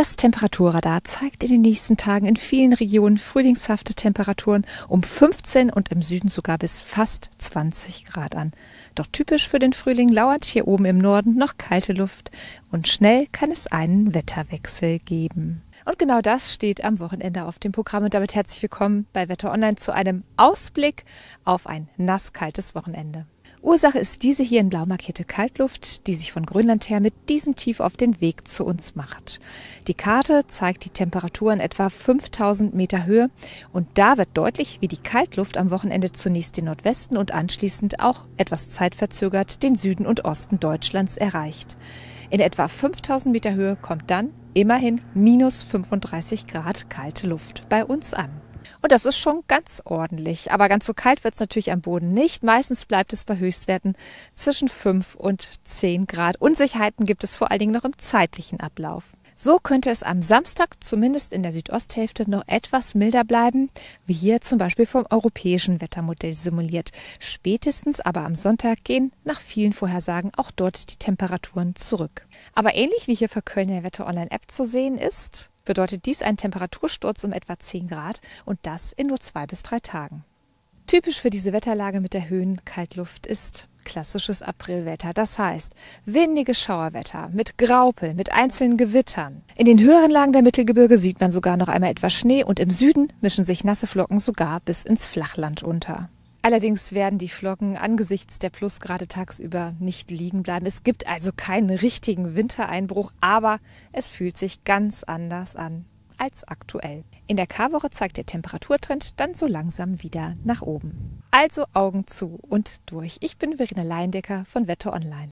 Das Temperaturradar zeigt in den nächsten Tagen in vielen Regionen frühlingshafte Temperaturen um 15 und im Süden sogar bis fast 20 Grad an. Doch typisch für den Frühling lauert hier oben im Norden noch kalte Luft und schnell kann es einen Wetterwechsel geben. Und genau das steht am Wochenende auf dem Programm. Und damit herzlich willkommen bei Wetter Online zu einem Ausblick auf ein nasskaltes Wochenende. Ursache ist diese hier in blau markierte Kaltluft, die sich von Grönland her mit diesem Tief auf den Weg zu uns macht. Die Karte zeigt die Temperatur in etwa 5000 Meter Höhe und da wird deutlich, wie die Kaltluft am Wochenende zunächst den Nordwesten und anschließend auch etwas zeitverzögert den Süden und Osten Deutschlands erreicht. In etwa 5000 Meter Höhe kommt dann immerhin minus 35 Grad kalte Luft bei uns an. Und das ist schon ganz ordentlich. Aber ganz so kalt wird es natürlich am Boden nicht. Meistens bleibt es bei Höchstwerten zwischen 5 und 10 Grad. Unsicherheiten gibt es vor allen Dingen noch im zeitlichen Ablauf. So könnte es am Samstag zumindest in der Südosthälfte noch etwas milder bleiben, wie hier zum Beispiel vom europäischen Wettermodell simuliert. Spätestens aber am Sonntag gehen nach vielen Vorhersagen auch dort die Temperaturen zurück. Aber ähnlich wie hier für Köln in der Wetter Online App zu sehen ist, bedeutet dies einen Temperatursturz um etwa 10 Grad und das in nur zwei bis drei Tagen. Typisch für diese Wetterlage mit der Höhenkaltluft ist klassisches Aprilwetter. Das heißt, windige Schauerwetter mit Graupel, mit einzelnen Gewittern. In den höheren Lagen der Mittelgebirge sieht man sogar noch einmal etwas Schnee und im Süden mischen sich nasse Flocken sogar bis ins Flachland unter. Allerdings werden die Flocken angesichts der Plusgrade tagsüber nicht liegen bleiben. Es gibt also keinen richtigen Wintereinbruch, aber es fühlt sich ganz anders an als aktuell. In der K-Woche zeigt der Temperaturtrend dann so langsam wieder nach oben. Also Augen zu und durch. Ich bin Verena Leindecker von Wetter Online.